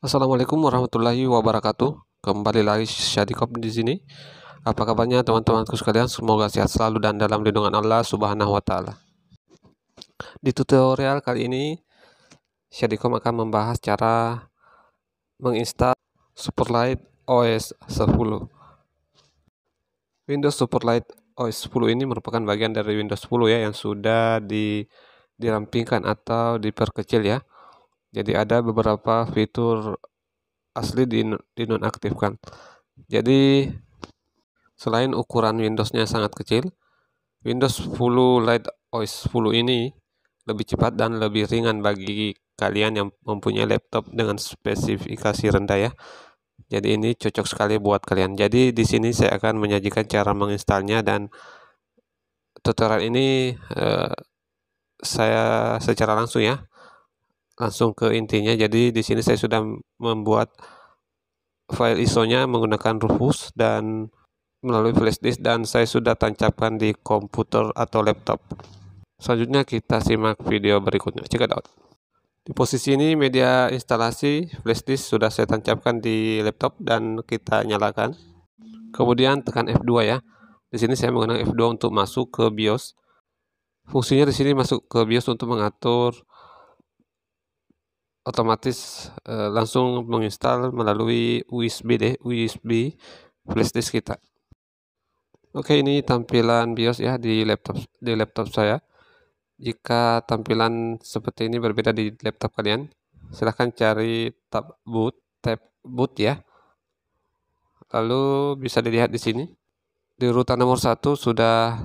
Assalamualaikum warahmatullahi wabarakatuh. Kembali lagi Syadikop di sini. Apa kabarnya teman-temanku sekalian? Semoga sehat selalu dan dalam lindungan Allah Subhanahu wa taala. Di tutorial kali ini Syadikop akan membahas cara menginstal Superlight OS 10. Windows Superlight OS 10 ini merupakan bagian dari Windows 10 ya yang sudah di dirampingkan atau diperkecil ya jadi ada beberapa fitur asli dinonaktifkan. Jadi selain ukuran Windows-nya sangat kecil, Windows 10 Lite OS 10 ini lebih cepat dan lebih ringan bagi kalian yang mempunyai laptop dengan spesifikasi rendah ya. Jadi ini cocok sekali buat kalian. Jadi di sini saya akan menyajikan cara menginstalnya dan tutorial ini eh, saya secara langsung ya langsung ke intinya. Jadi di sini saya sudah membuat file ISO-nya menggunakan Rufus dan melalui flash disk dan saya sudah tancapkan di komputer atau laptop. Selanjutnya kita simak video berikutnya. Check it out. Di posisi ini media instalasi flash disk sudah saya tancapkan di laptop dan kita nyalakan. Kemudian tekan F2 ya. Di sini saya menggunakan F2 untuk masuk ke BIOS. Fungsinya di sini masuk ke BIOS untuk mengatur otomatis uh, langsung menginstal melalui USB deh, USB flash disk kita. Oke, ini tampilan BIOS ya di laptop di laptop saya. Jika tampilan seperti ini berbeda di laptop kalian, silahkan cari tab boot, tab boot ya. Lalu bisa dilihat di sini. Di urutan nomor satu sudah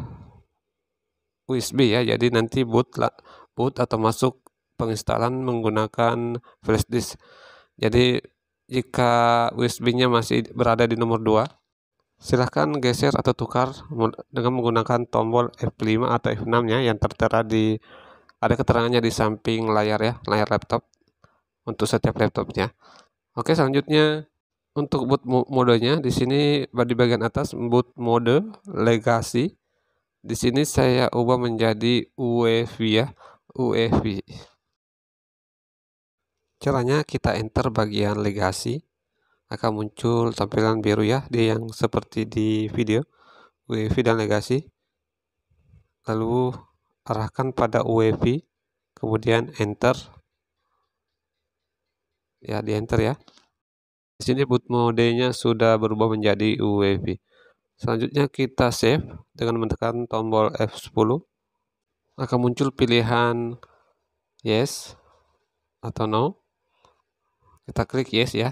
USB ya, jadi nanti boot boot atau masuk penginstalan menggunakan flash disk. Jadi jika USB-nya masih berada di nomor 2, silahkan geser atau tukar dengan menggunakan tombol F5 atau F6-nya yang tertera di ada keterangannya di samping layar ya, layar laptop untuk setiap laptopnya. Oke, selanjutnya untuk boot modenya di sini di bagian atas boot mode legacy. Di sini saya ubah menjadi UEFI ya, UEFI. Caranya kita enter bagian legasi akan muncul tampilan biru ya di yang seperti di video UEFI dan legasi. Lalu arahkan pada UEFI kemudian enter. Ya, di enter ya. Di sini boot modenya sudah berubah menjadi UEFI. Selanjutnya kita save dengan menekan tombol F10. Akan muncul pilihan yes atau no kita klik yes ya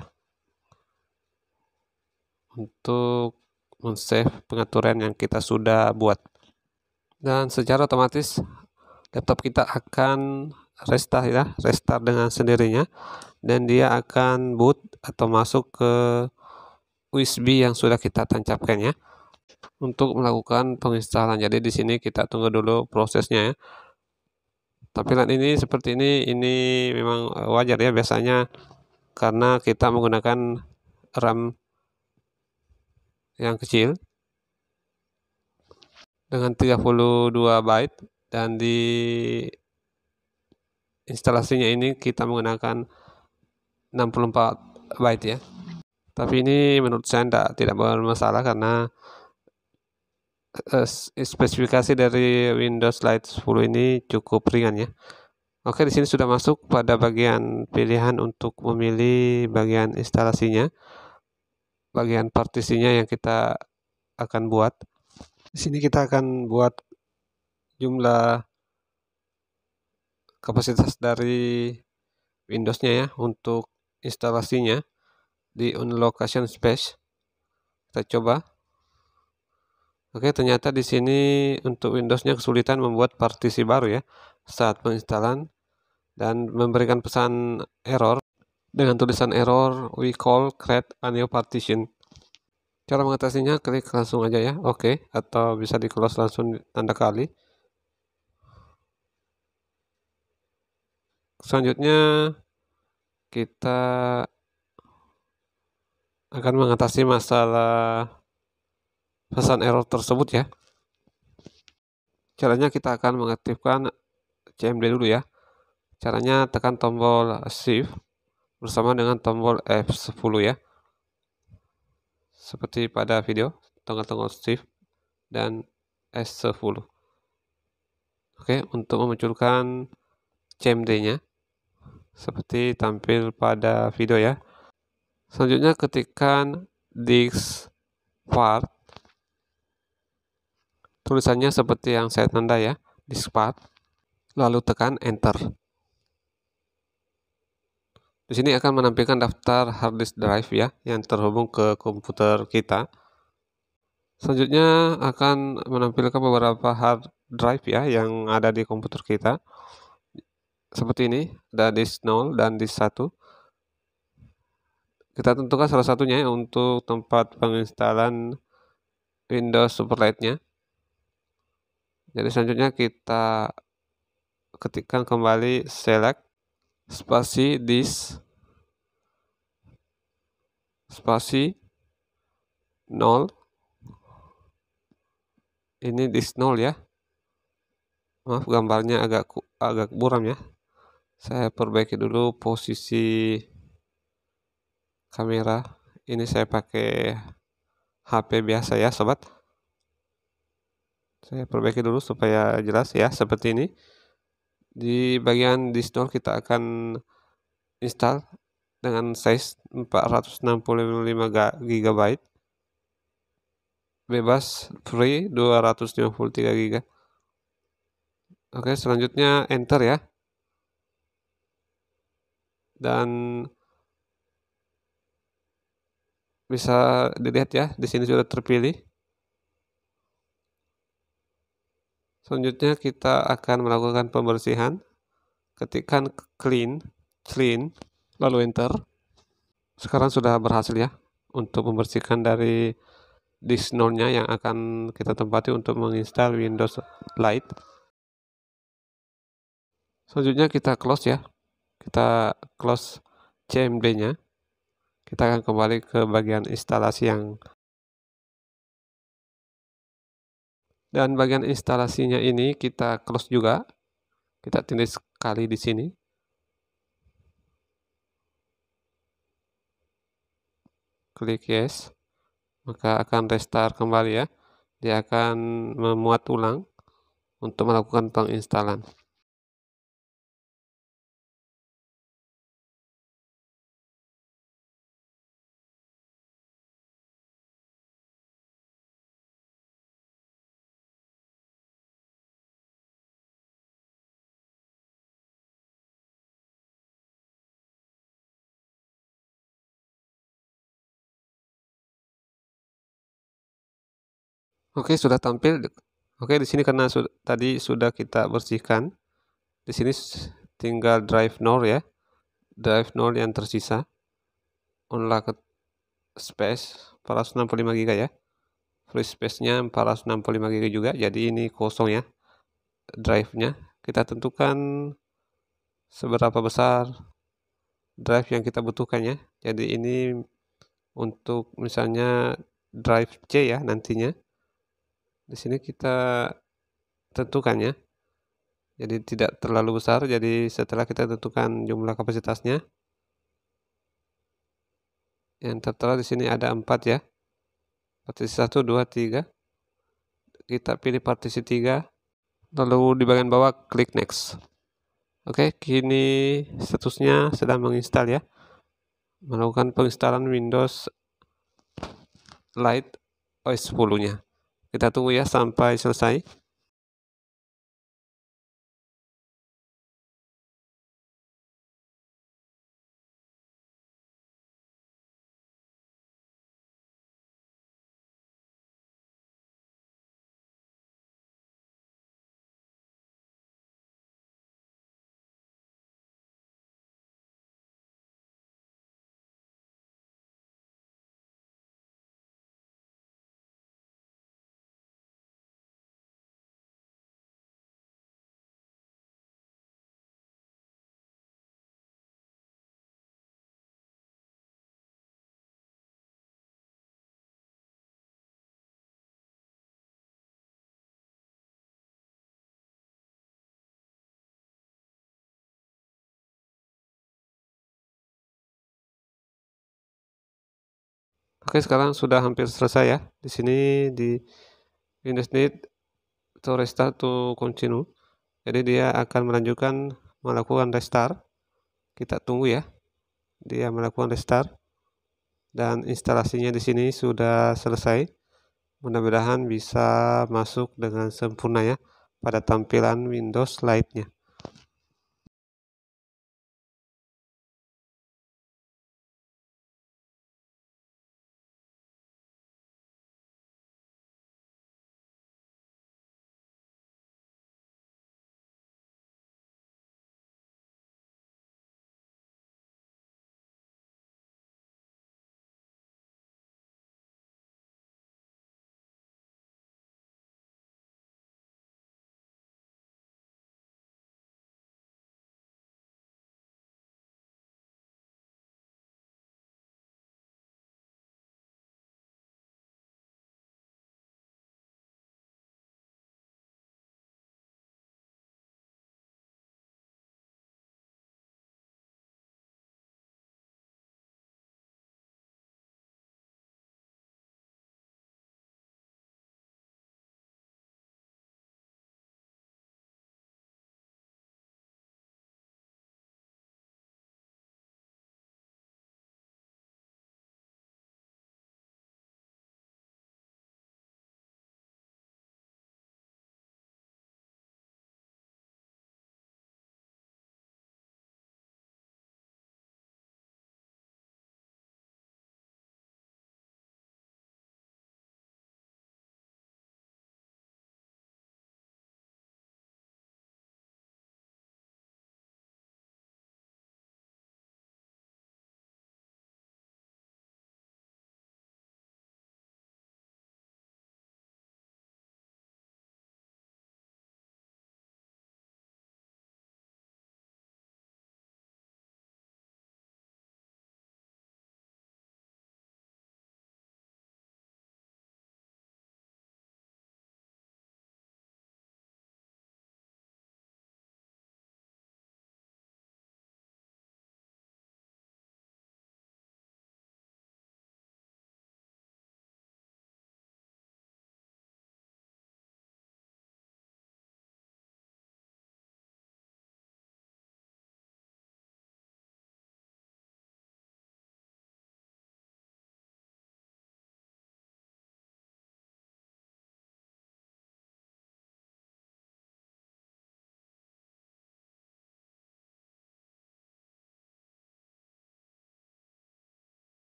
untuk men-save pengaturan yang kita sudah buat dan secara otomatis laptop kita akan restart ya restart dengan sendirinya dan dia akan boot atau masuk ke USB yang sudah kita tancapkan ya untuk melakukan penginstalan jadi di sini kita tunggu dulu prosesnya ya tampilan ini seperti ini ini memang wajar ya biasanya karena kita menggunakan RAM yang kecil dengan 32 byte dan di instalasinya ini kita menggunakan 64 byte ya. Tapi ini menurut saya tidak tidak bermasalah karena eh, spesifikasi dari Windows Lite 10 ini cukup ringan ya. Oke, di sini sudah masuk pada bagian pilihan untuk memilih bagian instalasinya, bagian partisinya yang kita akan buat. Di sini kita akan buat jumlah kapasitas dari Windows-nya ya untuk instalasinya di unlocation space. Kita coba. Oke, ternyata di sini untuk Windows-nya kesulitan membuat partisi baru ya saat penginstalan dan memberikan pesan error dengan tulisan error we call create a new partition. Cara mengatasinya klik langsung aja ya, oke, okay. atau bisa di close langsung tanda kali. Selanjutnya kita akan mengatasi masalah pesan error tersebut ya. Caranya kita akan mengaktifkan CMD dulu ya. Caranya tekan tombol shift bersama dengan tombol F10 ya. Seperti pada video, tombol-tombol shift dan S10. Oke, untuk memunculkan CMD-nya seperti tampil pada video ya. Selanjutnya ketikkan disk part tulisannya seperti yang saya tanda ya, disk part lalu tekan enter. Di sini akan menampilkan daftar hard disk drive ya yang terhubung ke komputer kita. Selanjutnya akan menampilkan beberapa hard drive ya yang ada di komputer kita. Seperti ini, ada disk 0 dan disk 1. Kita tentukan salah satunya ya untuk tempat penginstalan Windows Superlight-nya. Jadi selanjutnya kita ketikkan kembali select spasi disk spasi 0 ini dis 0 ya maaf gambarnya agak agak buram ya saya perbaiki dulu posisi kamera ini saya pakai HP biasa ya sobat saya perbaiki dulu supaya jelas ya seperti ini di bagian di store kita akan install dengan size 465 GB bebas free 253 GB oke selanjutnya enter ya dan bisa dilihat ya di sini sudah terpilih selanjutnya kita akan melakukan pembersihan ketikkan clean clean lalu enter sekarang sudah berhasil ya untuk membersihkan dari disk node yang akan kita tempati untuk menginstal Windows Lite selanjutnya kita close ya kita close CMD nya kita akan kembali ke bagian instalasi yang dan bagian instalasinya ini kita close juga kita tindis sekali di sini klik yes, maka akan restart kembali ya. Dia akan memuat ulang untuk melakukan penginstalan. Oke, sudah tampil. Oke, di sini karena tadi sudah kita bersihkan. Di sini tinggal drive nor ya. Drive nor yang tersisa. Unlock space 465 GB ya. Free space-nya 465 GB juga. Jadi ini kosong ya drive-nya. Kita tentukan seberapa besar drive yang kita butuhkan ya. Jadi ini untuk misalnya drive C ya nantinya di sini kita tentukan ya jadi tidak terlalu besar jadi setelah kita tentukan jumlah kapasitasnya yang tertera di sini ada empat ya partisi 1, 2, 3 kita pilih partisi 3 lalu di bagian bawah klik next oke kini statusnya sedang menginstal ya melakukan penginstalan Windows Lite OS 10 nya kita tunggu ya sampai selesai Oke, sekarang sudah hampir selesai ya. Di sini di Windows need to restart to continue. Jadi dia akan melanjutkan melakukan restart. Kita tunggu ya. Dia melakukan restart dan instalasinya di sini sudah selesai. Mudah-mudahan bisa masuk dengan sempurna ya pada tampilan Windows Lite-nya.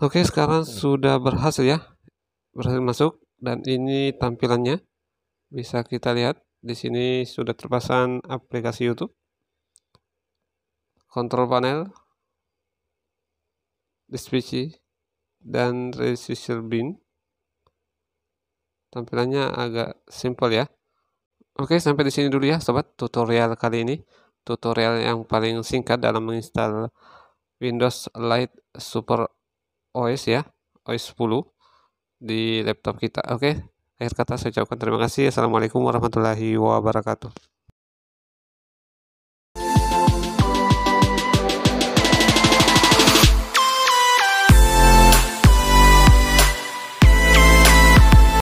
Oke, sekarang sudah berhasil ya. Berhasil masuk dan ini tampilannya. Bisa kita lihat di sini sudah terpasang aplikasi YouTube. Kontrol panel, display dan register bin. Tampilannya agak simple ya. Oke, sampai di sini dulu ya sobat tutorial kali ini. Tutorial yang paling singkat dalam menginstal Windows Lite Super OS ya OS 10 di laptop kita oke akhir kata saya ucapkan terima kasih assalamualaikum warahmatullahi wabarakatuh